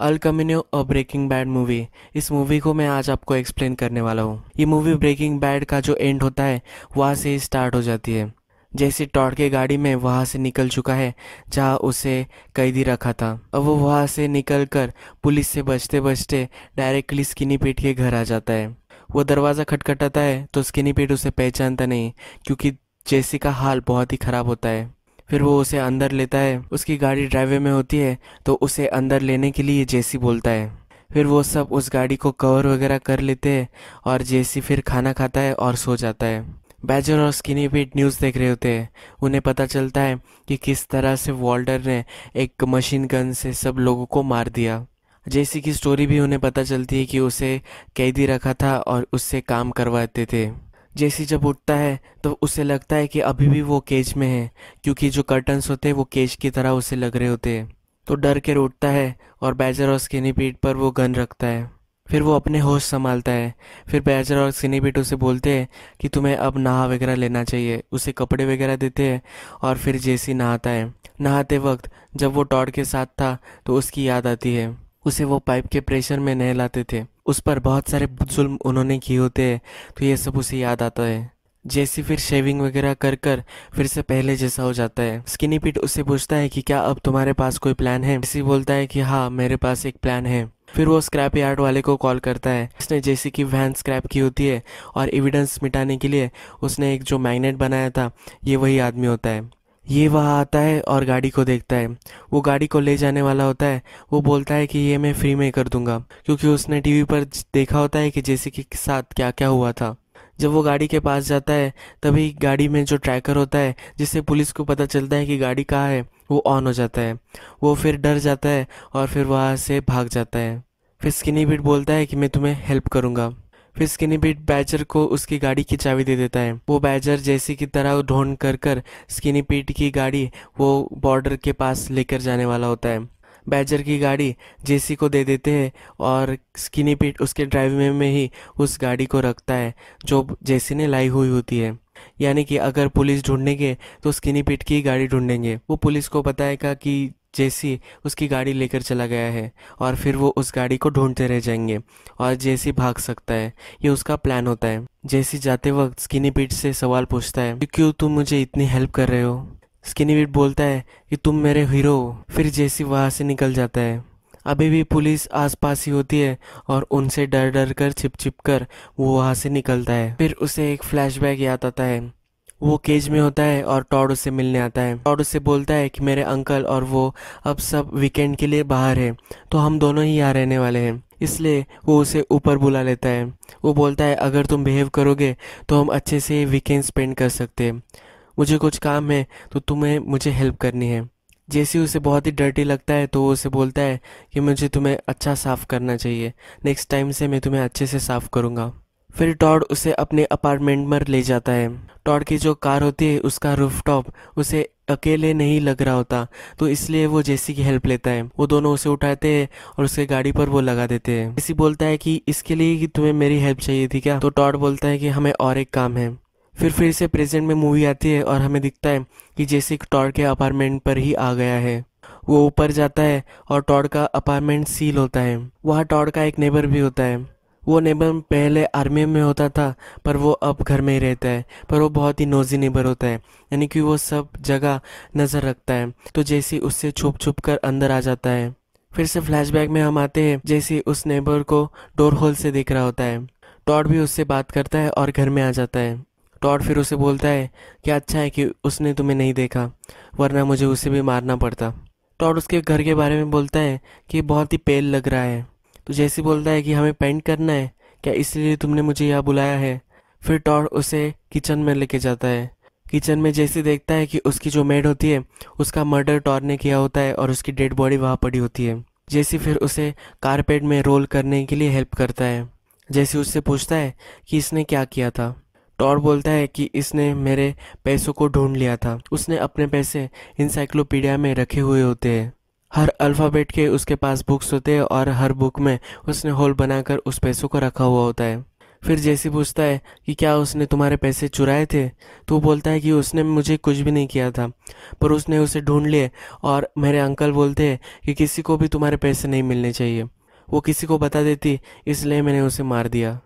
Al Camino a Breaking Bad movie इस movie को मैं आज आपको एक्सप्लेन करने वाला हूँ ये मूवी ब्रेकिंग बैड का जो एंड होता है वहाँ से ही स्टार्ट हो जाती है जैसे टॉड के गाड़ी में वहाँ से निकल चुका है जहाँ उसे कैदी रखा था अब वो वहाँ से निकल कर पुलिस से बचते बचते डायरेक्टली स्किनी पीट के घर आ जाता है वो दरवाज़ा खटखटाता है तो स्किनी पीट उसे पहचानता नहीं क्योंकि जेसी का हाल बहुत ही ख़राब होता है फिर वो उसे अंदर लेता है उसकी गाड़ी ड्राइवे में होती है तो उसे अंदर लेने के लिए जेसी बोलता है फिर वो सब उस गाड़ी को कवर वगैरह कर लेते हैं और जेसी फिर खाना खाता है और सो जाता है बैजर और स्किनी भी न्यूज़ देख रहे होते हैं उन्हें पता चलता है कि किस तरह से वॉल्डर ने एक मशीन गन से सब लोगों को मार दिया जेसी की स्टोरी भी उन्हें पता चलती है कि उसे कैदी रखा था और उससे काम करवाते थे जेसी जब उठता है तो उसे लगता है कि अभी भी वो केज में है क्योंकि जो कर्टन्स होते हैं वो केज की तरह उसे लग रहे होते हैं तो डर के उठता है और बैजर और स्किनी पीट पर वो गन रखता है फिर वो अपने होश संभालता है फिर बैजर और स्किनी पीट उसे बोलते हैं कि तुम्हें अब नहा वगैरह लेना चाहिए उसे कपड़े वगैरह देते हैं और फिर जेसी नहाता है नहाते वक्त जब वो टॉड के साथ था तो उसकी याद आती है उसे वो पाइप के प्रेशर में नहीं लाते थे उस पर बहुत सारे जुल्म उन्होंने किए होते हैं तो ये सब उसे याद आता है जैसे फिर शेविंग वगैरह कर कर फिर से पहले जैसा हो जाता है स्किनी पिट उससे पूछता है कि क्या अब तुम्हारे पास कोई प्लान है जेसी बोलता है कि हाँ मेरे पास एक प्लान है फिर वो स्क्रैप यार्ड वाले को कॉल करता है उसने जैसे कि वैन स्क्रैप की होती है और एविडेंस मिटाने के लिए उसने एक जो मैग्नेट बनाया था ये वही आदमी होता है ये वहाँ आता है और गाड़ी को देखता है वो गाड़ी को ले जाने वाला होता है वो बोलता है कि ये मैं फ्री में कर दूंगा क्योंकि उसने टीवी पर देखा होता है कि जैसे कि के साथ क्या क्या हुआ था जब वो गाड़ी के पास जाता है तभी गाड़ी में जो ट्रैकर होता है जिससे पुलिस को पता चलता है कि गाड़ी कहाँ है वो ऑन हो जाता है वो फिर डर जाता है और फिर वहाँ से भाग जाता है फिर स्किनी बिट बोलता है कि मैं तुम्हें हेल्प करूँगा फिर स्किनी बीट बैजर को उसकी गाड़ी की चाबी दे देता है वो बैजर जैसी की तरह ढोन कर कर स्किनी पीट की गाड़ी वो बॉर्डर के पास लेकर जाने वाला होता है बैजर की गाड़ी जेसी को दे देते हैं और स्किनी पीट उसके ड्राइवे में ही उस गाड़ी को रखता है जो जेसी ने लाई हुई होती है यानी कि अगर पुलिस ढूंढेंगे तो स्किनी पीट की गाड़ी ढूंढेंगे वो पुलिस को बताएगा कि जेसी उसकी गाड़ी लेकर चला गया है और फिर वो उस गाड़ी को ढूंढते रह जाएंगे और जेसी भाग सकता है ये उसका प्लान होता है जेसी जाते वक्त स्किनी बीट से सवाल पूछता है क्यों तुम मुझे इतनी हेल्प कर रहे हो स्किनी बीट बोलता है कि तुम मेरे हीरो हो फिर जेसी वहाँ से निकल जाता है अभी भी पुलिस आसपास ही होती है और उनसे डर डर कर छिप छिप कर वो वहाँ से निकलता है फिर उसे एक फ्लैशबैक याद आता है वो केज में होता है और टॉड उसे मिलने आता है टॉड उसे बोलता है कि मेरे अंकल और वो अब सब वीकेंड के लिए बाहर है तो हम दोनों ही यहाँ रहने वाले हैं इसलिए वो उसे ऊपर बुला लेता है वो बोलता है अगर तुम बिहेव करोगे तो हम अच्छे से वीकेंड स्पेंड कर सकते हैं मुझे कुछ काम है तो तुम्हें मुझे हेल्प करनी है जैसे उसे बहुत ही डर्टी लगता है तो वो उसे बोलता है कि मुझे तुम्हें अच्छा साफ़ करना चाहिए नेक्स्ट टाइम से मैं तुम्हें अच्छे से साफ़ करूँगा फिर टॉड उसे अपने अपार्टमेंट में ले जाता है टॉड की जो कार होती है उसका रूफटॉप उसे अकेले नहीं लग रहा होता तो इसलिए वो जेसी की हेल्प लेता है वो दोनों उसे उठाते हैं और उसके गाड़ी पर वो लगा देते हैं जेसी बोलता है कि इसके लिए कि तुम्हें मेरी हेल्प चाहिए थी क्या तो टॉड बोलता है कि हमें और एक काम है फिर फिर से प्रेजेंट में मूवी आती है और हमें दिखता है कि जेसी टॉड के अपार्टमेंट पर ही आ गया है वो ऊपर जाता है और टॉड का अपार्टमेंट सील होता है वहाँ टॉड का एक नेबर भी होता है वो नेबर पहले आर्मी में होता था पर वो अब घर में ही रहता है पर वो बहुत ही नोजी नेबर होता है यानी कि वो सब जगह नज़र रखता है तो जैसी उससे छुप छुप कर अंदर आ जाता है फिर से फ्लैशबैक में हम आते हैं जैसे उस नेबर को डोर होल से देख रहा होता है टॉड भी उससे बात करता है और घर में आ जाता है टॉड फिर उसे बोलता है कि अच्छा है कि उसने तुम्हें नहीं देखा वरना मुझे उसे भी मारना पड़ता टॉड उसके घर के बारे में बोलता है कि बहुत ही पेल लग रहा है तो जैसे बोलता है कि हमें पेंट करना है क्या इसलिए तुमने मुझे यहाँ बुलाया है फिर टॉर उसे किचन में लेके जाता है किचन में जैसे देखता है कि उसकी जो मेड होती है उसका मर्डर टॉर ने किया होता है और उसकी डेड बॉडी वहाँ पड़ी होती है जैसे फिर उसे कारपेट में रोल करने के लिए हेल्प करता है जैसे उससे पूछता है कि इसने क्या किया था टॉर बोलता है कि इसने मेरे पैसों को ढूंढ लिया था उसने अपने पैसे इंसाइक्लोपीडिया में रखे हुए होते हैं हर अल्फ़ाबेट के उसके पास बुक्स होते हैं और हर बुक में उसने होल बनाकर उस पैसों को रखा हुआ होता है फिर जैसी पूछता है कि क्या उसने तुम्हारे पैसे चुराए थे तो वो बोलता है कि उसने मुझे कुछ भी नहीं किया था पर उसने उसे ढूंढ लिए और मेरे अंकल बोलते हैं कि किसी को भी तुम्हारे पैसे नहीं मिलने चाहिए वो किसी को बता देती इसलिए मैंने उसे मार दिया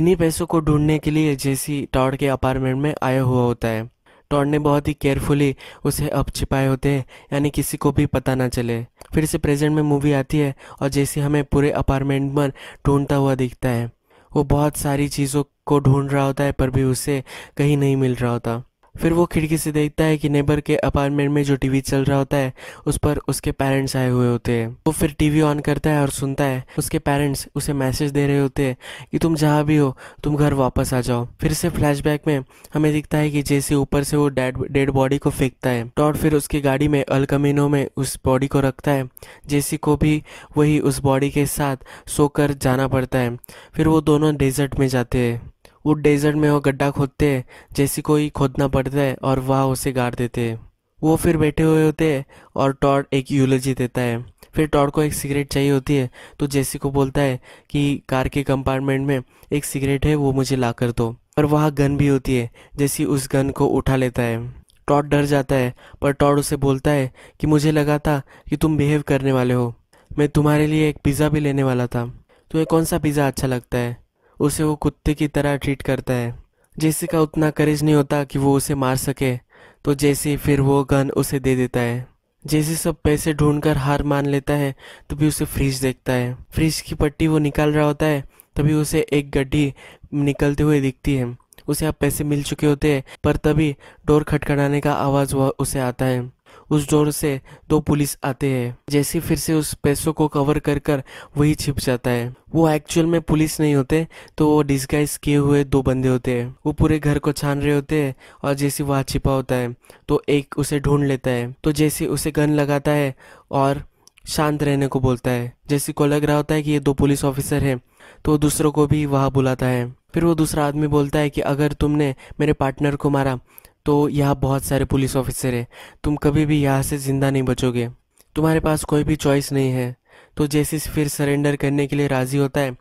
इन्हीं पैसों को ढूंढने के लिए जैसी टॉड के अपार्टमेंट में आया हुआ होता है टॉड ने बहुत ही केयरफुली उसे अब छिपाए होते हैं यानी किसी को भी पता ना चले फिर से प्रेजेंट में मूवी आती है और जैसे हमें पूरे अपार्टमेंट पर ढूंढता हुआ दिखता है वो बहुत सारी चीज़ों को ढूंढ रहा होता है पर भी उसे कहीं नहीं मिल रहा होता फिर वो खिड़की से देखता है कि नेबर के अपार्टमेंट में जो टीवी चल रहा होता है उस पर उसके पेरेंट्स आए हुए होते हैं वो फिर टीवी ऑन करता है और सुनता है उसके पेरेंट्स उसे मैसेज दे रहे होते हैं कि तुम जहाँ भी हो तुम घर वापस आ जाओ फिर से फ्लैशबैक में हमें दिखता है कि जैसे ऊपर से वो डेड डेड बॉडी को फेंकता है टॉड फिर उसकी गाड़ी में अलकमिनो में उस बॉडी को रखता है जेसी को भी वही उस बॉडी के साथ सोकर जाना पड़ता है फिर वो दोनों डेजर्ट में जाते हैं वो डेजर्ट में वो गड्ढा खोदते हैं जैसे कोई खोदना पड़ता है और वह उसे गाड़ देते हैं वो फिर बैठे हुए होते हैं और टॉड एक यूलोजी देता है फिर टॉड को एक सिगरेट चाहिए होती है तो जेसी को बोलता है कि कार के कंपार्टमेंट में एक सिगरेट है वो मुझे ला कर दो और वहाँ गन भी होती है जेसी उस गन को उठा लेता है टॉड डर जाता है पर टॉड उसे बोलता है कि मुझे लगा था कि तुम बिहेव करने वाले हो मैं तुम्हारे लिए एक पिज़्ज़ा भी लेने वाला था तुम्हें तो कौन सा पिज़्ज़ा अच्छा लगता है उसे वो कुत्ते की तरह ट्रीट करता है जैसे का उतना करेज नहीं होता कि वो उसे मार सके तो जैसे फिर वो गन उसे दे देता है जैसे सब पैसे ढूंढकर हार मान लेता है तभी उसे फ्रिज देखता है फ्रिज की पट्टी वो निकाल रहा होता है तभी उसे एक गड्ढी निकलते हुए दिखती है उसे अब पैसे मिल चुके होते हैं पर तभी डोर खटखटाने का आवाज़ वह उसे आता है उस डोर से दो पुलिस आते हैं जैसे फिर से उस पैसों को कवर कर कर वही छिप जाता है वो एक्चुअल में पुलिस नहीं होते तो वो डिस्गाइज किए हुए दो बंदे होते हैं वो पूरे घर को छान रहे होते हैं और जैसे वहाँ छिपा होता है तो एक उसे ढूंढ लेता है तो जैसे उसे गन लगाता है और शांत रहने को बोलता है जैसे को लग रहा होता है कि ये दो पुलिस ऑफिसर है तो दूसरों को भी वहाँ बुलाता है फिर वो दूसरा आदमी बोलता है कि अगर तुमने मेरे पार्टनर को मारा तो यहाँ बहुत सारे पुलिस ऑफिसर है तुम कभी भी यहाँ से ज़िंदा नहीं बचोगे तुम्हारे पास कोई भी चॉइस नहीं है तो जैसे फिर सरेंडर करने के लिए राज़ी होता है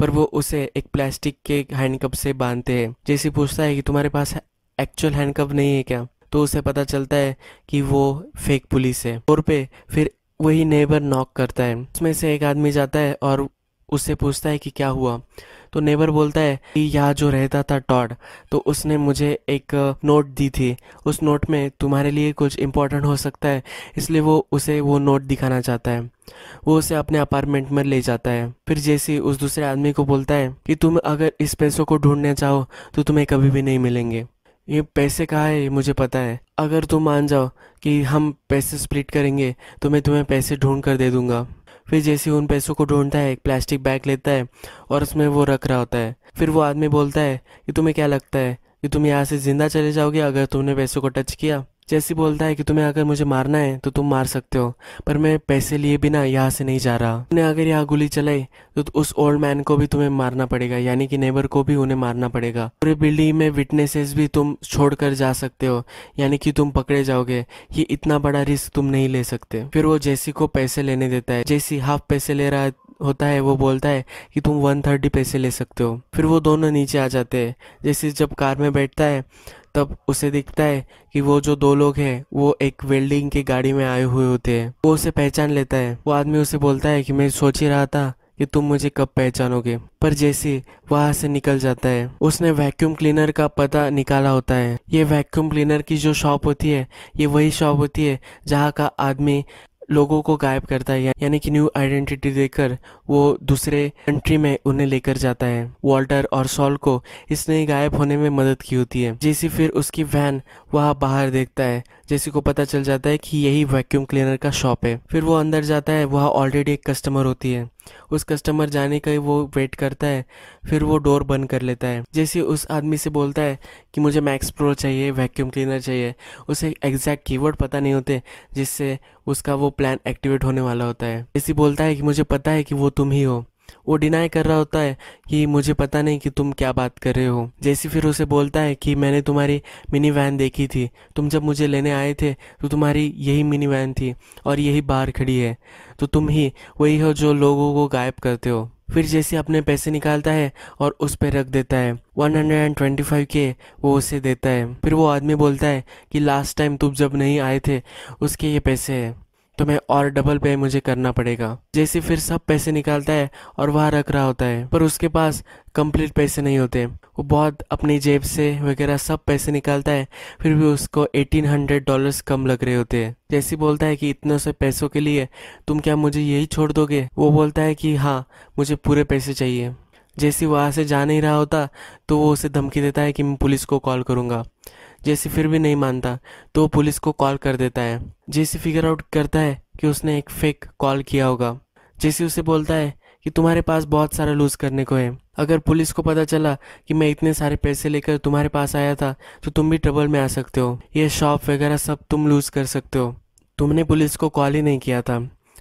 पर वो उसे एक प्लास्टिक के हैंडकप से बांधते हैं जैसे पूछता है कि तुम्हारे पास एक्चुअल हैंडकप नहीं है क्या तो उसे पता चलता है कि वो फेक पुलिस है और पे फिर वही नेबर नॉक करता है उसमें से एक आदमी जाता है और उससे पूछता है कि क्या हुआ तो नेबर बोलता है कि यहाँ जो रहता था टॉड तो उसने मुझे एक नोट दी थी उस नोट में तुम्हारे लिए कुछ इम्पोर्टेंट हो सकता है इसलिए वो उसे वो नोट दिखाना चाहता है वो उसे अपने अपार्टमेंट में ले जाता है फिर जैसे उस दूसरे आदमी को बोलता है कि तुम अगर इस पैसों को ढूंढने चाहो तो तुम्हें कभी भी नहीं मिलेंगे ये पैसे कहाँ है ये मुझे पता है अगर तुम मान जाओ कि हम पैसे स्प्लिट करेंगे तो मैं तुम्हें पैसे ढूंढ कर दे दूंगा फिर जैसे उन पैसों को ढूंढता है एक प्लास्टिक बैग लेता है और उसमें वो रख रहा होता है फिर वो आदमी बोलता है कि तुम्हें क्या लगता है कि तुम यहाँ से ज़िंदा चले जाओगे अगर तुमने पैसों को टच किया जैसी बोलता है कि तुम्हें अगर मुझे मारना है तो तुम मार सकते हो पर मैं पैसे लिए बिना यहाँ से नहीं जा रहा तुमने अगर यहाँ गोली चलाई तो, तो उस ओल्ड मैन को भी तुम्हें मारना पड़ेगा यानी कि नेबर को भी उन्हें मारना पड़ेगा पूरे बिल्डिंग में विटनेसेस भी तुम छोड़कर जा सकते हो यानी कि तुम पकड़े जाओगे ये इतना बड़ा रिस्क तुम नहीं ले सकते फिर वो जेसी को पैसे लेने देता है जेसी हाफ पैसे ले रहा है होता है वो बोलता है कि तुम वन थर्टी पैसे ले सकते हो फिर वो दोनों नीचे आ जाते हैं जैसे जब कार में बैठता है तब उसे दिखता है कि वो जो दो लोग हैं वो एक वेल्डिंग की गाड़ी में आए हुए होते हैं वो उसे पहचान लेता है वो आदमी उसे बोलता है कि मैं सोच ही रहा था कि तुम मुझे कब पहचानोगे पर जैसे वहां से निकल जाता है उसने वैक्यूम क्लीनर का पता निकाला होता है ये वैक्यूम क्लीनर की जो शॉप होती है ये वही शॉप होती है जहाँ का आदमी लोगों को गायब करता है यानी कि न्यू आइडेंटिटी देकर वो दूसरे कंट्री में उन्हें लेकर जाता है वॉल्टर और सॉल को इसने गायब होने में मदद की होती है जैसे फिर उसकी वैन वहाँ बाहर देखता है जैसे को पता चल जाता है कि यही वैक्यूम क्लीनर का शॉप है फिर वो अंदर जाता है वहाँ ऑलरेडी एक कस्टमर होती है उस कस्टमर जाने का वो वेट करता है फिर वो डोर बंद कर लेता है जैसे उस आदमी से बोलता है कि मुझे मैक्स प्रो चाहिए वैक्यूम क्लीनर चाहिए उसे एग्जैक्ट कीवर्ड पता नहीं होते जिससे उसका वो प्लान एक्टिवेट होने वाला होता है जैसे बोलता है कि मुझे पता है कि वो तुम ही हो वो डिनाई कर रहा होता है कि मुझे पता नहीं कि तुम क्या बात कर रहे हो जैसे फिर उसे बोलता है कि मैंने तुम्हारी मिनी वैन देखी थी तुम जब मुझे लेने आए थे तो तुम्हारी यही मिनी वैन थी और यही बाहर खड़ी है तो तुम ही वही हो जो लोगों को गायब करते हो फिर जैसे अपने पैसे निकालता है और उस पर रख देता है 125 के वो उसे देता है फिर वो आदमी बोलता है कि लास्ट टाइम तुम जब नहीं आए थे उसके ये पैसे हैं तो मैं और डबल पे मुझे करना पड़ेगा जैसे फिर सब पैसे निकालता है और वहाँ रख रहा होता है पर उसके पास कंप्लीट पैसे नहीं होते वो बहुत अपनी जेब से वगैरह सब पैसे निकालता है फिर भी उसको एटीन हंड्रेड डॉलर्स कम लग रहे होते हैं जैसे बोलता है कि इतने से पैसों के लिए तुम क्या मुझे यही छोड़ दोगे वो बोलता है कि हाँ मुझे पूरे पैसे चाहिए जैसे वहाँ से जा नहीं रहा होता तो वो उसे धमकी देता है कि मैं पुलिस को कॉल करूँगा जैसे फिर भी नहीं मानता तो वो पुलिस को कॉल कर देता है जैसे फिगर आउट करता है कि उसने एक फेक कॉल किया होगा जैसे उसे बोलता है कि तुम्हारे पास बहुत सारा लूज करने को है अगर पुलिस को पता चला कि मैं इतने सारे पैसे लेकर तुम्हारे पास आया था तो तुम भी ट्रबल में आ सकते हो ये शॉप वगैरह सब तुम लूज कर सकते हो तुमने पुलिस को कॉल ही नहीं किया था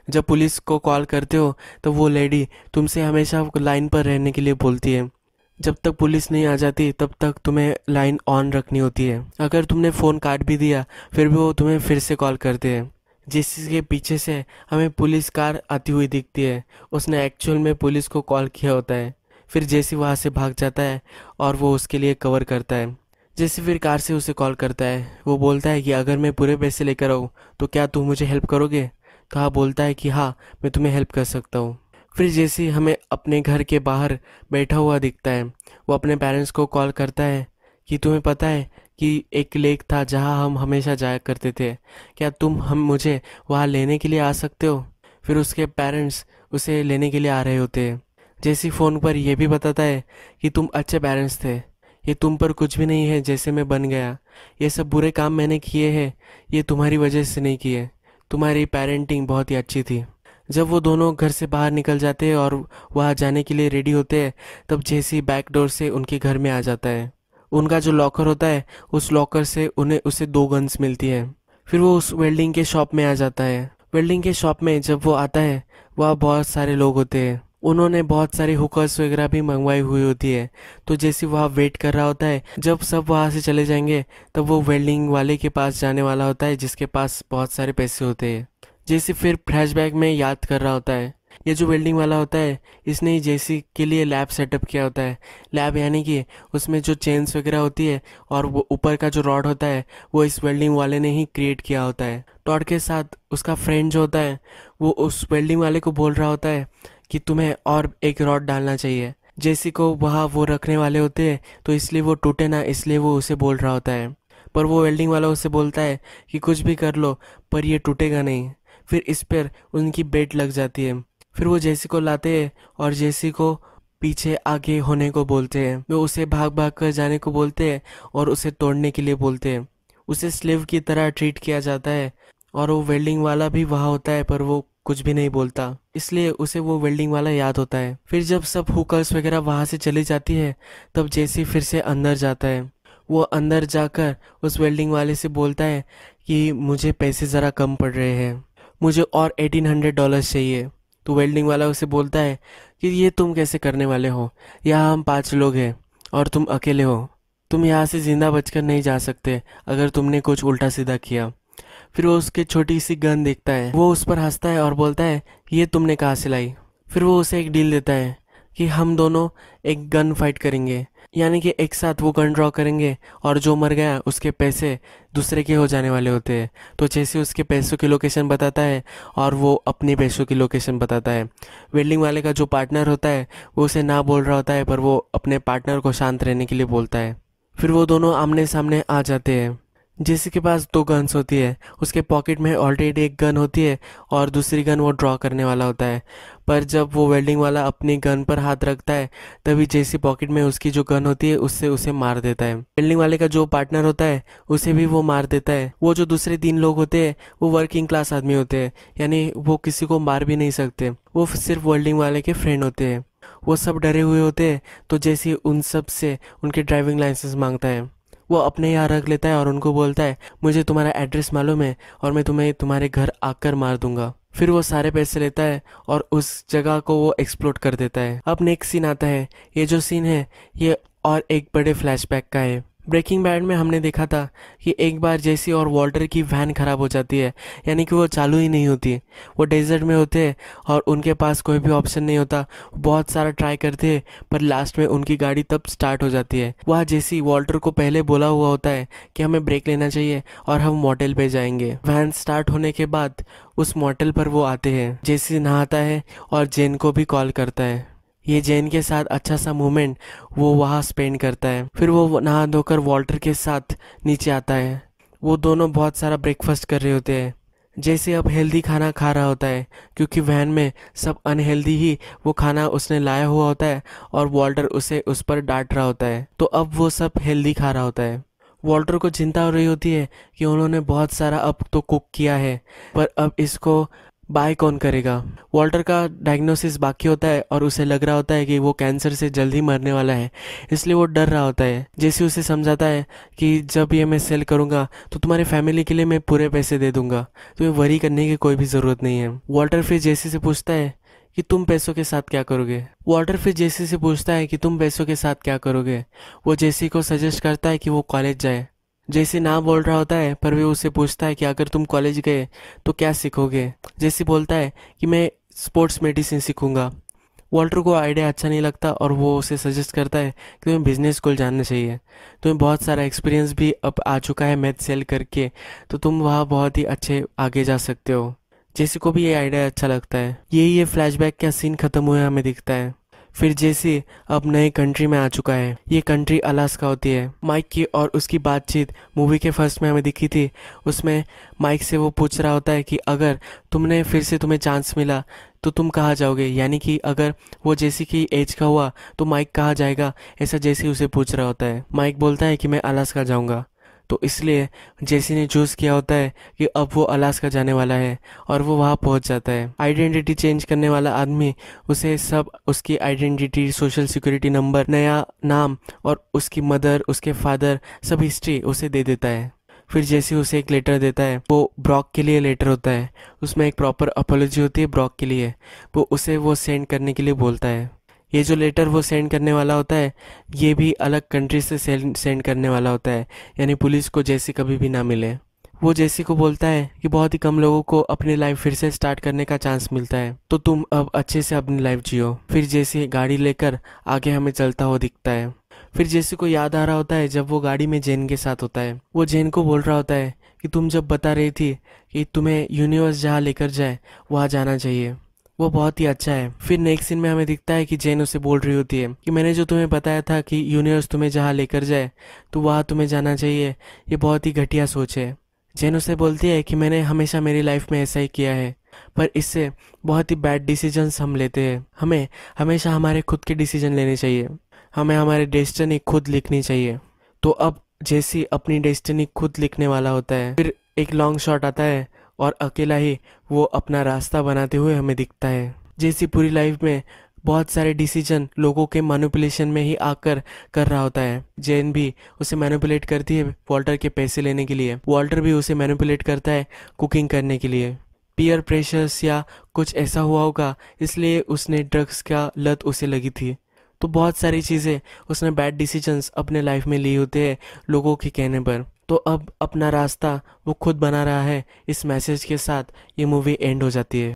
जब पुलिस को कॉल करते हो तो वो लेडी तुमसे हमेशा लाइन पर रहने के लिए बोलती है जब तक पुलिस नहीं आ जाती तब तक तुम्हें लाइन ऑन रखनी होती है अगर तुमने फ़ोन काट भी दिया फिर भी वो तुम्हें फिर से कॉल करते हैं जिसके पीछे से हमें पुलिस कार आती हुई दिखती है उसने एक्चुअल में पुलिस को कॉल किया होता है फिर जैसे वहाँ से भाग जाता है और वो उसके लिए कवर करता है जैसे फिर कार से उसे कॉल करता है वो बोलता है कि अगर मैं पूरे पैसे लेकर आऊँ तो क्या तुम मुझे हेल्प करोगे तो हाँ बोलता है कि हाँ मैं तुम्हें हेल्प कर सकता हूँ फिर जैसे हमें अपने घर के बाहर बैठा हुआ दिखता है वो अपने पेरेंट्स को कॉल करता है कि तुम्हें पता है कि एक लेक था जहाँ हम हमेशा जाया करते थे क्या तुम हम मुझे वहाँ लेने के लिए आ सकते हो फिर उसके पेरेंट्स उसे लेने के लिए आ रहे होते हैं जैसी फ़ोन पर यह भी बताता है कि तुम अच्छे पेरेंट्स थे ये तुम पर कुछ भी नहीं है जैसे मैं बन गया ये सब बुरे काम मैंने किए हैं ये तुम्हारी वजह से नहीं किए तुम्हारी पेरेंटिंग बहुत ही अच्छी थी जब वो दोनों घर से बाहर निकल जाते हैं और वहाँ जाने के लिए रेडी होते हैं तब जेसी बैक डोर से उनके घर में आ जाता है उनका जो लॉकर होता है उस लॉकर से उन्हें उसे दो गन्स मिलती है फिर वो उस वेल्डिंग के शॉप में आ जाता है वेल्डिंग के शॉप में जब वो आता है वहाँ बहुत सारे लोग होते हैं उन्होंने बहुत सारे हुकर्स वगैरह भी मंगवाई हुई होती है तो जैसे वहाँ वेट कर रहा होता है जब सब वहाँ से चले जाएंगे तब वो वेल्डिंग वाले के पास जाने वाला होता है जिसके पास बहुत सारे पैसे होते हैं जैसे फिर फ्लैशबैक में याद कर रहा होता है ये जो वेल्डिंग वाला होता है इसने ही जेसी के लिए लैब सेटअप किया होता है लैब यानी कि उसमें जो चेन्स वगैरह होती है और वो ऊपर का जो रॉड होता है वो इस वेल्डिंग वाले ने ही क्रिएट किया होता है टॉड के साथ उसका फ्रेंड जो होता है वो उस वेल्डिंग वाले को बोल रहा होता है कि तुम्हें और एक रॉड डालना चाहिए जेसी को वहाँ वो रखने वाले होते हैं तो इसलिए वो टूटे ना इसलिए वो उसे बोल रहा होता है पर वो वेल्डिंग वाला उसे बोलता है कि कुछ भी कर लो पर ये टूटेगा नहीं फिर इस पर उनकी बेट लग जाती है फिर वो जेसी को लाते हैं और जेसी को पीछे आगे होने को बोलते हैं वे उसे भाग भाग कर जाने को बोलते हैं और उसे तोड़ने के लिए बोलते हैं उसे स्लेव की तरह ट्रीट किया जाता है और वो वेल्डिंग वाला भी वहाँ होता है पर वो कुछ भी नहीं बोलता इसलिए उसे वो वेल्डिंग वाला याद होता है फिर जब सब हुकर्स वगैरह वहाँ से चली जाती है तब जेसी फिर से अंदर जाता है वो अंदर जाकर उस वेल्डिंग वाले से बोलता है कि मुझे पैसे ज़रा कम पड़ रहे हैं मुझे और एटीन हंड्रेड डॉलर चाहिए तो वेल्डिंग वाला उसे बोलता है कि ये तुम कैसे करने वाले हो यहाँ हम पाँच लोग हैं और तुम अकेले हो तुम यहाँ से ज़िंदा बचकर नहीं जा सकते अगर तुमने कुछ उल्टा सीधा किया फिर वो उसके छोटी सी गन देखता है वो उस पर हंसता है और बोलता है ये तुमने कहाँ से लाई फिर वो उसे एक डील देता है कि हम दोनों एक गन फाइट करेंगे यानी कि एक साथ वो गन ड्रॉ करेंगे और जो मर गया उसके पैसे दूसरे के हो जाने वाले होते हैं तो जैसे उसके पैसों की लोकेशन बताता है और वो अपने पैसों की लोकेशन बताता है वेल्डिंग वाले का जो पार्टनर होता है वो उसे ना बोल रहा होता है पर वो अपने पार्टनर को शांत रहने के लिए बोलता है फिर वो दोनों आमने सामने आ जाते हैं जेसी के पास दो गन्स होती है उसके पॉकेट में ऑलरेडी एक गन होती है और दूसरी गन वो ड्रॉ करने वाला होता है पर जब वो वेल्डिंग वाला अपनी गन पर हाथ रखता है तभी जेसी पॉकेट में उसकी जो गन होती है उससे उसे मार देता है वेल्डिंग वाले का जो पार्टनर होता है उसे भी वो मार देता है वो जो दूसरे तीन लोग होते हैं वो वर्किंग क्लास आदमी होते हैं यानी वो किसी को मार भी नहीं सकते वो सिर्फ वेल्डिंग वाले के फ्रेंड होते हैं वो सब डरे हुए होते हैं तो जैसे उन सब से उनके ड्राइविंग लाइसेंस मांगता है वो अपने यहाँ रख लेता है और उनको बोलता है मुझे तुम्हारा एड्रेस मालूम है और मैं तुम्हें तुम्हारे घर आकर मार दूंगा फिर वो सारे पैसे लेता है और उस जगह को वो एक्सप्लोर कर देता है अब नेक्स्ट सीन आता है ये जो सीन है ये और एक बड़े फ्लैशबैक का है ब्रेकिंग बैड में हमने देखा था कि एक बार जैसी और वॉल्टर की वैन ख़राब हो जाती है यानी कि वो चालू ही नहीं होती वो डेजर्ट में होते हैं और उनके पास कोई भी ऑप्शन नहीं होता बहुत सारा ट्राई करते हैं पर लास्ट में उनकी गाड़ी तब स्टार्ट हो जाती है वह जैसी वॉल्टर को पहले बोला हुआ होता है कि हमें ब्रेक लेना चाहिए और हम मॉटल पर जाएंगे वैन स्टार्ट होने के बाद उस मॉटल पर वो आते हैं जैसी नहाता है और जेन को भी कॉल करता है ये जेन के साथ अच्छा सा मोमेंट वो वहाँ स्पेंड करता है फिर वो नहा धोकर वॉल्टर के साथ नीचे आता है वो दोनों बहुत सारा ब्रेकफास्ट कर रहे होते हैं जैसे अब हेल्दी खाना खा रहा होता है क्योंकि वैन में सब अनहेल्दी ही वो खाना उसने लाया हुआ होता है और वॉल्टर उसे उस पर डांट रहा होता है तो अब वो सब हेल्दी खा रहा होता है वॉल्टर को चिंता हो रही होती है कि उन्होंने बहुत सारा अब तो कुक किया है पर अब इसको बाय कौन करेगा वॉल्टर का डायग्नोसिस बाकी होता है और उसे लग रहा होता है कि वो कैंसर से जल्दी मरने वाला है इसलिए वो डर रहा होता है जैसे उसे समझाता है कि जब ये मैं सेल करूँगा तो तुम्हारे फैमिली के लिए मैं पूरे पैसे दे दूँगा तुम्हें वरी करने की कोई भी ज़रूरत नहीं है वॉल्टर फिर जैसे से पूछता है कि तुम पैसों के साथ क्या करोगे वॉल्टर फिर जैसे से पूछता है कि तुम पैसों के साथ क्या करोगे वो जैसे को सजेस्ट करता है कि वो कॉलेज जाए जैसे ना बोल रहा होता है पर वे उसे पूछता है कि अगर तुम कॉलेज गए तो क्या सीखोगे जैसे बोलता है कि मैं स्पोर्ट्स मेडिसिन सीखूंगा वॉल्टर को आइडिया अच्छा नहीं लगता और वो उसे सजेस्ट करता है कि तुम्हें बिजनेस स्कूल जानना चाहिए तुम्हें बहुत सारा एक्सपीरियंस भी अब आ चुका है मैथ सेल करके तो तुम वहाँ बहुत ही अच्छे आगे जा सकते हो जैसे को भी ये आइडिया अच्छा लगता है यही ये फ्लैशबैक का सीन खत्म हुआ हमें दिखता है फिर जेसी अब नए कंट्री में आ चुका है ये कंट्री अलास्का होती है माइक की और उसकी बातचीत मूवी के फर्स्ट में हमें दिखी थी उसमें माइक से वो पूछ रहा होता है कि अगर तुमने फिर से तुम्हें चांस मिला तो तुम कहाँ जाओगे यानी कि अगर वो जेसी की एज का हुआ तो माइक कहाँ जाएगा ऐसा जेसी उसे पूछ रहा होता है माइक बोलता है कि मैं अलास्का जाऊँगा तो इसलिए जेसी ने चूज़ किया होता है कि अब वो अलास्का जाने वाला है और वो वहाँ पहुँच जाता है आइडेंटिटी चेंज करने वाला आदमी उसे सब उसकी आइडेंटिटी सोशल सिक्योरिटी नंबर नया नाम और उसकी मदर उसके फादर सब हिस्ट्री उसे दे देता है फिर जैसे उसे एक लेटर देता है वो ब्रॉक के लिए लेटर होता है उसमें एक प्रॉपर अपोलॉजी होती है ब्रॉक के लिए वो उसे वो सेंड करने के लिए बोलता है ये जो लेटर वो सेंड करने वाला होता है ये भी अलग कंट्री से सेंड करने वाला होता है यानी पुलिस को जैसी कभी भी ना मिले वो जैसी को बोलता है कि बहुत ही कम लोगों को अपनी लाइफ फिर से स्टार्ट करने का चांस मिलता है तो तुम अब अच्छे से अपनी लाइफ जियो फिर जैसी गाड़ी लेकर आगे हमें चलता हुआ दिखता है फिर जैसे को याद आ रहा होता है जब वो गाड़ी में जैन के साथ होता है वो जैन को बोल रहा होता है कि तुम जब बता रही थी कि तुम्हें यूनिवर्स जहाँ लेकर जाए वहाँ जाना चाहिए वो बहुत ही अच्छा है फिर नेक्स्ट सीन में हमें दिखता है कि जेन उसे बोल रही होती है कि मैंने जो तुम्हें बताया था कि यूनिवर्स तुम्हें जहाँ लेकर जाए तो वहाँ तुम्हें जाना चाहिए ये बहुत ही घटिया सोच है जेन उसे बोलती है कि मैंने हमेशा मेरी लाइफ में ऐसा ही किया है पर इससे बहुत ही बैड डिसीजन हम लेते हैं हमें हमेशा हमारे खुद के डिसीजन लेने चाहिए हमें हमारे डेस्टिनी खुद लिखनी चाहिए तो अब जैसी अपनी डेस्टिनी खुद लिखने वाला होता है फिर एक लॉन्ग शॉट आता है और अकेला ही वो अपना रास्ता बनाते हुए हमें दिखता है जैसी पूरी लाइफ में बहुत सारे डिसीजन लोगों के मैनुपुलेशन में ही आकर कर रहा होता है जेन भी उसे मैनुपुलेट करती है वॉल्टर के पैसे लेने के लिए वॉल्टर भी उसे मैनुपुलेट करता है कुकिंग करने के लिए पियर प्रेशर्स या कुछ ऐसा हुआ होगा इसलिए उसने ड्रग्स का लत उसे लगी थी तो बहुत सारी चीज़ें उसने बैड डिसीजंस अपने लाइफ में ली होते हैं लोगों के कहने पर तो अब अपना रास्ता वो खुद बना रहा है इस मैसेज के साथ ये मूवी एंड हो जाती है